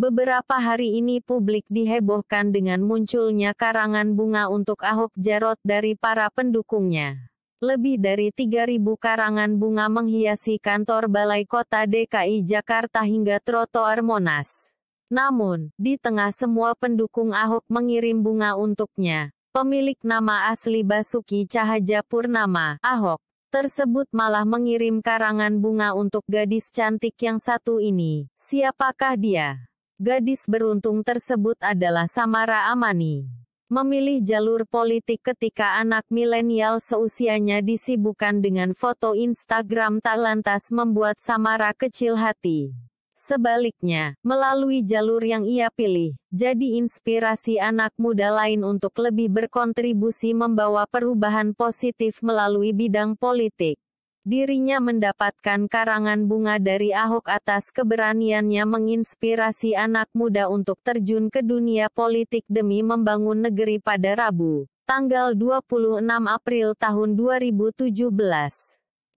Beberapa hari ini publik dihebohkan dengan munculnya karangan bunga untuk Ahok Jarot dari para pendukungnya. Lebih dari 3.000 karangan bunga menghiasi kantor Balai Kota DKI Jakarta hingga trotoar Monas. Namun, di tengah semua pendukung Ahok mengirim bunga untuknya, pemilik nama asli Basuki Cahaja Purnama, Ahok, tersebut malah mengirim karangan bunga untuk gadis cantik yang satu ini. Siapakah dia? Gadis beruntung tersebut adalah Samara Amani. Memilih jalur politik ketika anak milenial seusianya disibukkan dengan foto Instagram tak lantas membuat Samara kecil hati. Sebaliknya, melalui jalur yang ia pilih, jadi inspirasi anak muda lain untuk lebih berkontribusi membawa perubahan positif melalui bidang politik dirinya mendapatkan karangan bunga dari Ahok atas keberaniannya menginspirasi anak muda untuk terjun ke dunia politik demi membangun negeri pada Rabu, tanggal 26 April tahun 2017.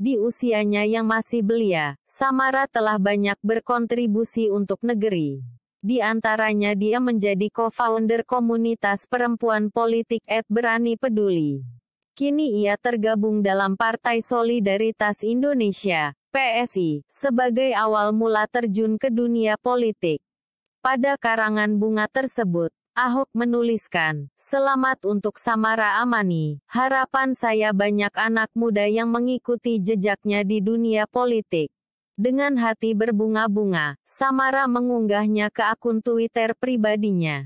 Di usianya yang masih belia, Samara telah banyak berkontribusi untuk negeri. Di antaranya dia menjadi co-founder komunitas perempuan politik Ed Berani Peduli. Kini ia tergabung dalam Partai Solidaritas Indonesia (PSI) sebagai awal mula terjun ke dunia politik. Pada karangan bunga tersebut, Ahok menuliskan, "Selamat untuk Samara Amani. Harapan saya banyak anak muda yang mengikuti jejaknya di dunia politik." Dengan hati berbunga-bunga, Samara mengunggahnya ke akun Twitter pribadinya.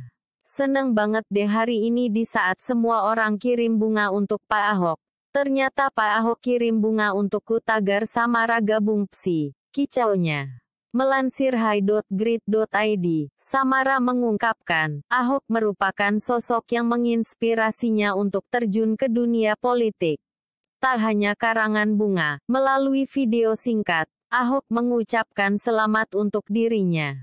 Seneng banget deh hari ini di saat semua orang kirim bunga untuk Pak Ahok. Ternyata Pak Ahok kirim bunga untukku tagar sama Raga Bung Psi. Kicaunya. Melansir high.grid.id, Samara mengungkapkan, Ahok merupakan sosok yang menginspirasinya untuk terjun ke dunia politik. Tak hanya karangan bunga, melalui video singkat, Ahok mengucapkan selamat untuk dirinya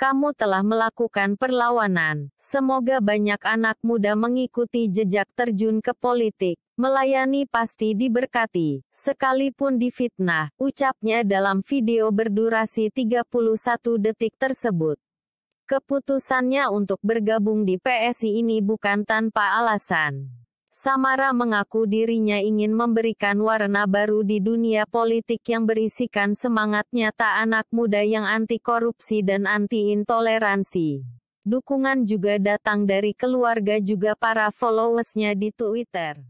kamu telah melakukan perlawanan. Semoga banyak anak muda mengikuti jejak terjun ke politik. Melayani pasti diberkati, sekalipun difitnah, ucapnya dalam video berdurasi 31 detik tersebut. Keputusannya untuk bergabung di PSI ini bukan tanpa alasan. Samara mengaku dirinya ingin memberikan warna baru di dunia politik yang berisikan semangat nyata anak muda yang anti korupsi dan anti intoleransi. Dukungan juga datang dari keluarga juga para followersnya di Twitter.